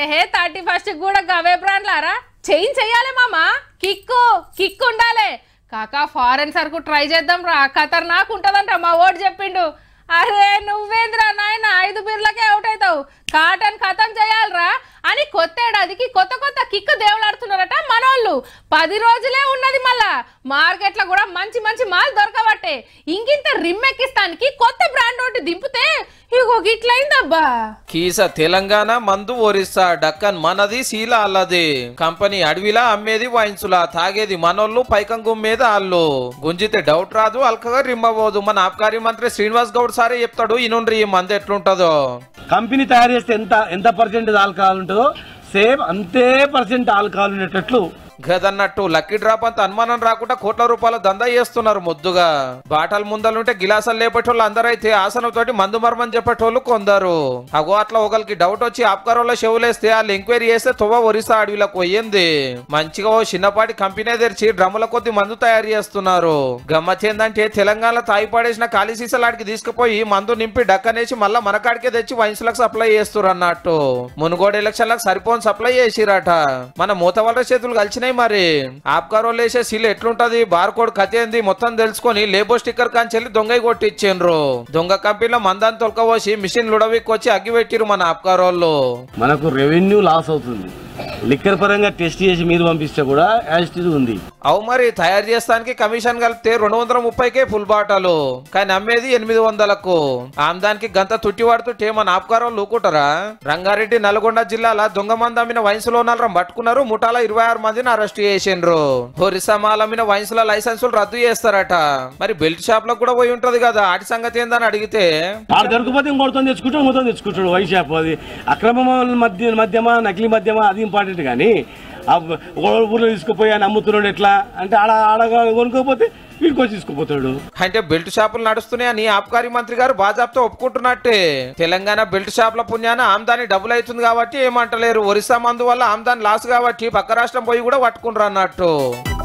ఏహే thirty first కూడా గవే బ్రాండ్లారా change చెయ్యాలి మామ కిక్కు కిక్ ఉండాలి కాక ఫారెన్ సరుకు ట్రై చేద్దాం రా నాకు ఉంటుందంట మా ఓడు చెప్పిండు అరే నువ్వేంద్రా నాయన ఐదు బిర్లకే అవుట్ అవుతావు కాటన్ ఖతం చేయాలరా అని కొత్త ఏడాదికి కొత్త కొత్త కిక్ దేవులాడుతున్నారట మనోళ్ళు పది రోజులే ఉన్నది మళ్ళా మార్కెట్లో కూడా మంచి మంచి మాల్ దొరకబట్టే ఇంకింత రిమ్మెక్కిస్తానికి కొత్త బ్రాండ్ ఒకటి దింపితే కీసా తెలంగాణ మందు ఒరిస్సా డక్కన్ మనది శీల అల్లది కంపెనీ అడవిలా అమ్మేది వాయించులా తాగేది మనోళ్ళు పైకం మీద అల్లు గుంజితే డౌట్ రాదు అల్కగా రిమ్మబోదు మన ఆబ్కారీ మంత్రి శ్రీనివాస్ గౌడ్ సారే చెప్తాడు ఇనుండ్రి ఈ మందు ఎట్లుంటదో కంపెనీ తయారు చేస్తే ఎంత ఎంత పర్సెంట్ ఆల్కహాల్ ఉంటుందో సేమ్ అంతే పర్సెంట్ ఆల్కహాల్ ఉండేటట్లు గదన్నట్టు లక్కీ డ్రాప్ అంత అనుమానం రాకుండా కోట్ల రూపాయల దందా చేస్తున్నారు ముద్దుగా బాటలు ముందలుంటే గిలాసాలు లేపేటోళ్ళు అందరైతే ఆసనంతోటి మందు మర్మని చెప్పేటోళ్ళు కొందరు అగో అట్లా ఒకరికి డౌట్ వచ్చి ఆప్కారంలో చెవులేస్తే వాళ్ళు ఎంక్వైరీ చేస్తే తువ్వ ఒరిస్సా అడవిలకు పోయింది మంచిగా ఓ చిన్నపాటి కంపెనీ తెరిచి డ్రమ్ముల కొద్ది మందు తయారు చేస్తున్నారు గమ్మచేందంటే తెలంగాణ తాయి పడేసిన ఖాళీ సీసాలాడికి తీసుకుపోయి మందు నింపి డక్కనేసి మళ్ళీ మనకాడికే తెచ్చి వయసులకు సప్లై చేస్తున్నారు అన్నట్టు మునుగోడు ఎలక్షన్లకు సరిపోని సప్లై చేసిరట మన వాళ్ళ చేతులు కలిసిన వచ్చినాయి మరి వాళ్ళు వేసే సీల్ ఎట్లుంటది బార్ కోడ్ కథ ఏంది మొత్తం తెలుసుకొని లేబో స్టిక్కర్ కాంచెల్లి దొంగ కొట్టించు దొంగ కంపెనీలో మందాన్ని తొలకపోసి మిషన్ లుడవికి వచ్చి అగ్గి పెట్టిరు మన ఆప్కారోళ్ళు మనకు రెవెన్యూ లాస్ అవుతుంది లిక్కర్ పరంగా టెస్ట్ చేసి మీరు పంపిస్తే కూడా యాజిటీ ఉంది అవు మరి తయారు చేస్తానికి కమిషన్ కలిపితే రెండు వందల ముప్పైకే ఫుల్ బాటలు కానీ అమ్మేది ఎనిమిది వందలకు ఆమెదానికి గంత తుట్టి వాడుతుంటే మన ఆపకారం లూకుంటారా రంగారెడ్డి నల్గొండ జిల్లాల దొంగ మంది అమ్మిన వయసులో నలరం పట్టుకున్నారు ముఠాల ఇరవై ఆరు మందిని అరెస్ట్ చేసిండ్రు హొరిసమాలు అమ్మిన వయసుల లైసెన్సులు రద్దు చేస్తారట మరి బెల్ట్ షాప్ లో కూడా పోయి ఉంటది కదా ఆటి సంగతి ఏందని అడిగితే ఆడ దొరికిపోతే తెచ్చుకుంటాడు ఇంకోటితో తెచ్చుకుంటాడు షాప్ అది అక్రమ మధ్య మధ్యమా నకిలీ మధ్యమా అది ఇంపార్టెంట్ రేట్ కానీ ఊళ్ళో తీసుకుపోయి అని అమ్ముతున్నాడు ఎట్లా అంటే ఆడ ఆడ కొనుక్కోపోతే వీడికొచ్చి తీసుకుపోతాడు అంటే బెల్ట్ షాపులు నడుస్తున్నాయని ఆబ్కారీ మంత్రి గారు భాజాప్తో ఒప్పుకుంటున్నట్టే తెలంగాణ బెల్ట్ షాపుల పుణ్యాన ఆమ్దాని డబ్బులు అవుతుంది కాబట్టి ఏమంటలేరు ఒరిస్సా మందు వల్ల ఆమ్దాని లాస్ కాబట్టి పక్క రాష్ట్రం పోయి కూడా పట్టుకుంటారు అన్నట్టు